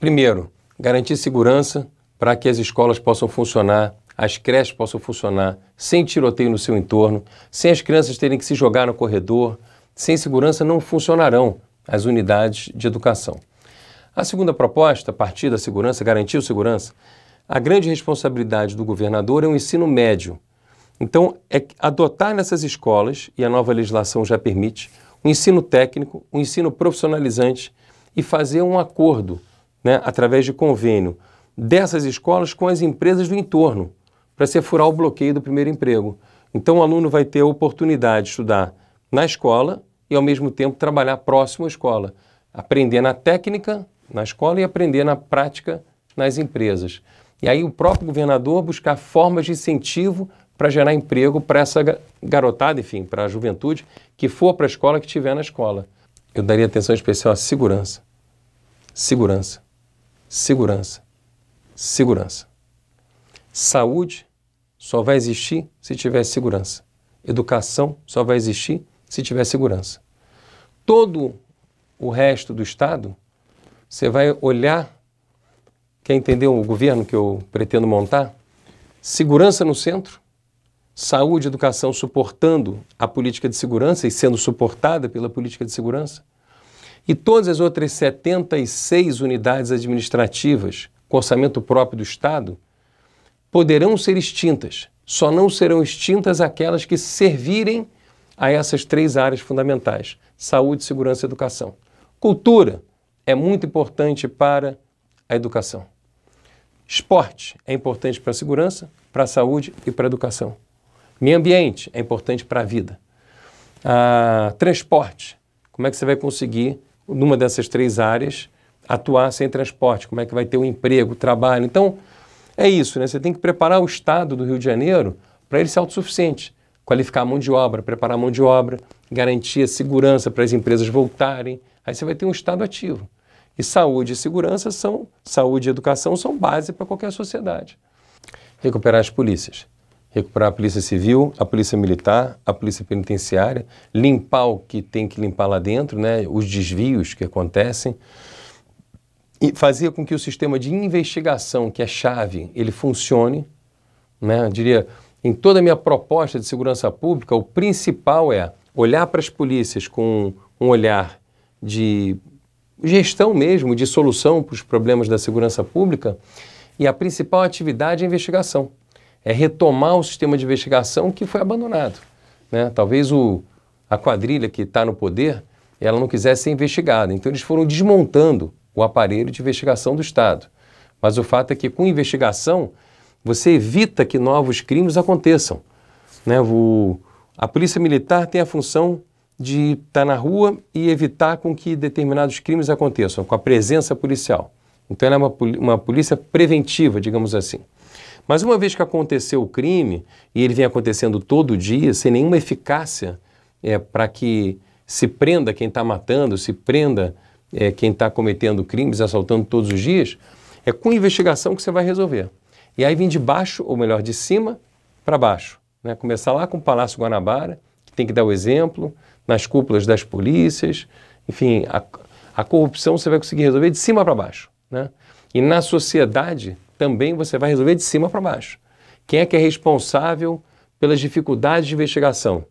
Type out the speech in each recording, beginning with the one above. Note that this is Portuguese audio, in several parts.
Primeiro, garantir segurança para que as escolas possam funcionar, as creches possam funcionar, sem tiroteio no seu entorno, sem as crianças terem que se jogar no corredor. Sem segurança não funcionarão as unidades de educação. A segunda proposta, a partir da segurança, garantir segurança, a grande responsabilidade do governador é o ensino médio. Então, é adotar nessas escolas, e a nova legislação já permite, um ensino técnico, um ensino profissionalizante e fazer um acordo né, através de convênio dessas escolas com as empresas do entorno, para se furar o bloqueio do primeiro emprego. Então o aluno vai ter a oportunidade de estudar na escola e, ao mesmo tempo, trabalhar próximo à escola, aprender na técnica na escola e aprender na prática nas empresas. E aí o próprio governador buscar formas de incentivo para gerar emprego para essa garotada, enfim, para a juventude que for para a escola, que estiver na escola. Eu daria atenção especial à segurança. Segurança segurança. Segurança. Saúde só vai existir se tiver segurança. Educação só vai existir se tiver segurança. Todo o resto do Estado, você vai olhar. Quer entender o governo que eu pretendo montar? Segurança no centro, saúde e educação suportando a política de segurança e sendo suportada pela política de segurança, e todas as outras 76 unidades administrativas com orçamento próprio do Estado poderão ser extintas. Só não serão extintas aquelas que servirem a essas três áreas fundamentais: saúde, segurança e educação. Cultura é muito importante para a educação. Esporte é importante para a segurança, para a saúde e para a educação. Meio ambiente é importante para a vida. Ah, transporte, como é que você vai conseguir numa dessas três áreas, atuar sem transporte, como é que vai ter o um emprego, o trabalho. Então, é isso, né? Você tem que preparar o Estado do Rio de Janeiro para ele ser autossuficiente, qualificar a mão de obra, preparar a mão de obra, garantir a segurança para as empresas voltarem. Aí você vai ter um Estado ativo. E saúde e segurança são, saúde e educação são base para qualquer sociedade. Recuperar as polícias recuperar a polícia civil, a polícia militar, a polícia penitenciária, limpar o que tem que limpar lá dentro, né, os desvios que acontecem, e fazer com que o sistema de investigação, que é chave, ele funcione. Né? Eu diria, em toda a minha proposta de segurança pública, o principal é olhar para as polícias com um olhar de gestão mesmo, de solução para os problemas da segurança pública, e a principal atividade é a investigação é retomar o sistema de investigação que foi abandonado. Né? Talvez o, a quadrilha que está no poder ela não quisesse ser investigada. Então eles foram desmontando o aparelho de investigação do Estado. Mas o fato é que com investigação você evita que novos crimes aconteçam. Né? O, a polícia militar tem a função de estar tá na rua e evitar com que determinados crimes aconteçam, com a presença policial. Então ela é uma, uma polícia preventiva, digamos assim. Mas uma vez que aconteceu o crime, e ele vem acontecendo todo dia, sem nenhuma eficácia é, para que se prenda quem está matando, se prenda é, quem está cometendo crimes, assaltando todos os dias, é com investigação que você vai resolver. E aí vem de baixo, ou melhor, de cima para baixo. Né? Começar lá com o Palácio Guanabara, que tem que dar o exemplo, nas cúpulas das polícias, enfim, a, a corrupção você vai conseguir resolver de cima para baixo. Né? E na sociedade, também você vai resolver de cima para baixo. Quem é que é responsável pelas dificuldades de investigação?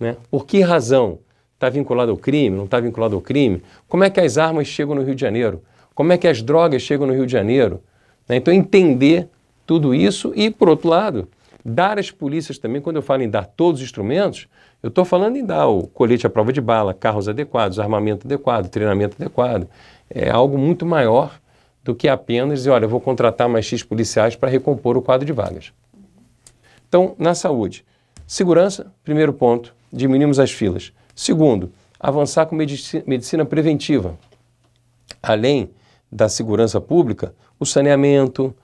Né? Por que razão está vinculado ao crime, não está vinculado ao crime? Como é que as armas chegam no Rio de Janeiro? Como é que as drogas chegam no Rio de Janeiro? Né? Então, entender tudo isso e, por outro lado, dar às polícias também, quando eu falo em dar todos os instrumentos, eu estou falando em dar o colete à prova de bala, carros adequados, armamento adequado, treinamento adequado. É algo muito maior do que apenas dizer, olha, eu vou contratar mais X policiais para recompor o quadro de vagas. Então, na saúde, segurança, primeiro ponto, diminuímos as filas. Segundo, avançar com medicina preventiva. Além da segurança pública, o saneamento,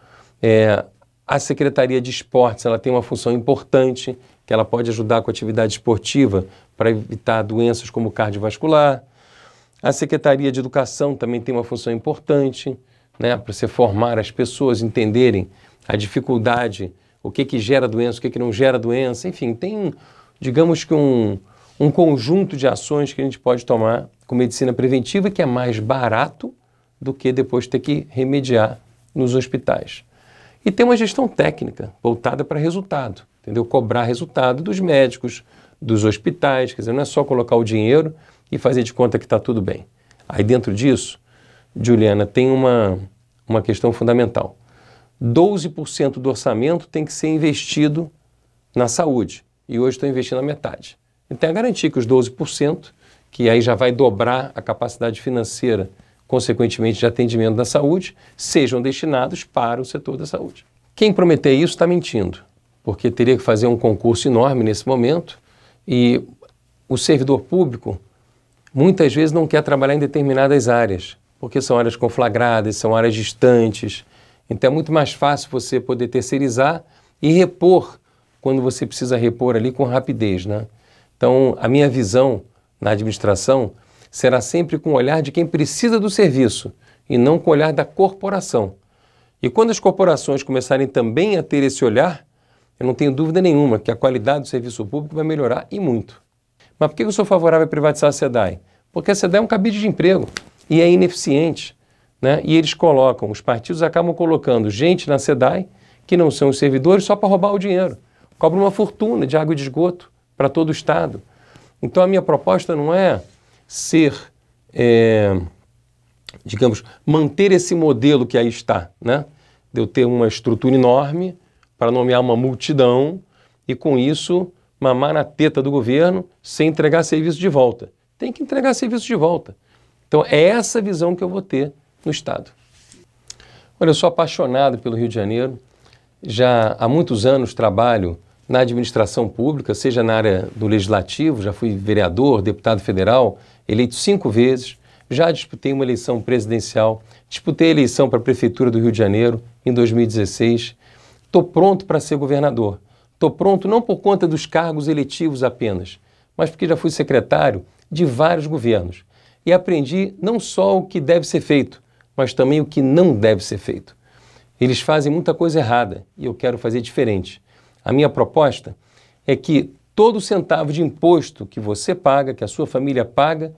é, a Secretaria de Esportes, ela tem uma função importante, que ela pode ajudar com a atividade esportiva para evitar doenças como cardiovascular. A Secretaria de Educação também tem uma função importante, né, para você formar as pessoas entenderem a dificuldade, o que, que gera doença, o que, que não gera doença, enfim, tem, digamos que um, um conjunto de ações que a gente pode tomar com medicina preventiva que é mais barato do que depois ter que remediar nos hospitais. E tem uma gestão técnica voltada para resultado, entendeu? Cobrar resultado dos médicos, dos hospitais, quer dizer, não é só colocar o dinheiro e fazer de conta que está tudo bem. Aí dentro disso, Juliana, tem uma, uma questão fundamental. 12% do orçamento tem que ser investido na saúde e hoje estou investindo a metade. Então, é garantir que os 12%, que aí já vai dobrar a capacidade financeira, consequentemente, de atendimento da saúde, sejam destinados para o setor da saúde. Quem prometer isso está mentindo, porque teria que fazer um concurso enorme nesse momento e o servidor público muitas vezes não quer trabalhar em determinadas áreas porque são áreas conflagradas, são áreas distantes. Então é muito mais fácil você poder terceirizar e repor quando você precisa repor ali com rapidez, né? Então, a minha visão na administração será sempre com o olhar de quem precisa do serviço e não com o olhar da corporação. E quando as corporações começarem também a ter esse olhar, eu não tenho dúvida nenhuma que a qualidade do serviço público vai melhorar e muito. Mas por que eu sou favorável a privatizar a SEDAI? Porque a SEDAI é um cabide de emprego e é ineficiente. Né? E eles colocam, os partidos acabam colocando gente na SEDAI, que não são os servidores, só para roubar o dinheiro. Cobra uma fortuna de água e de esgoto para todo o Estado. Então a minha proposta não é ser, é, digamos, manter esse modelo que aí está, né? de eu ter uma estrutura enorme para nomear uma multidão e com isso mamar na teta do governo sem entregar serviço de volta. Tem que entregar serviço de volta. Então é essa visão que eu vou ter no Estado. Olha, eu sou apaixonado pelo Rio de Janeiro. Já há muitos anos trabalho na administração pública, seja na área do legislativo, já fui vereador, deputado federal, eleito cinco vezes. Já disputei uma eleição presidencial, disputei a eleição para a Prefeitura do Rio de Janeiro em 2016. Estou pronto para ser governador. Estou pronto não por conta dos cargos eletivos apenas, mas porque já fui secretário de vários governos e aprendi não só o que deve ser feito, mas também o que não deve ser feito. Eles fazem muita coisa errada e eu quero fazer diferente. A minha proposta é que todo centavo de imposto que você paga, que a sua família paga,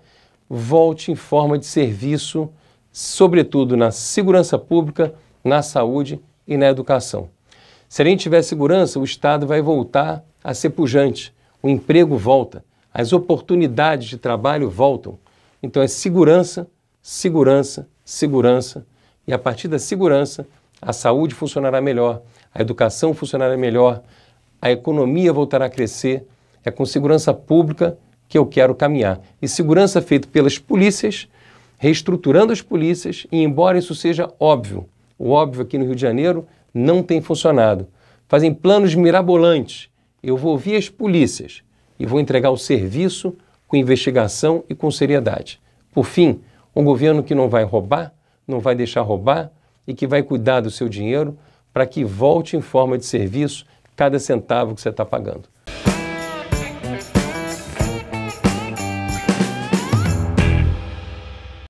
volte em forma de serviço, sobretudo na segurança pública, na saúde e na educação. Se a gente tiver segurança, o Estado vai voltar a ser pujante, o emprego volta, as oportunidades de trabalho voltam. Então é segurança, segurança, segurança. E a partir da segurança, a saúde funcionará melhor, a educação funcionará melhor, a economia voltará a crescer. É com segurança pública que eu quero caminhar. E segurança feita pelas polícias, reestruturando as polícias, e embora isso seja óbvio, o óbvio aqui no Rio de Janeiro não tem funcionado. Fazem planos mirabolantes. Eu vou ouvir as polícias e vou entregar o serviço com investigação e com seriedade. Por fim, um governo que não vai roubar, não vai deixar roubar e que vai cuidar do seu dinheiro para que volte em forma de serviço cada centavo que você está pagando.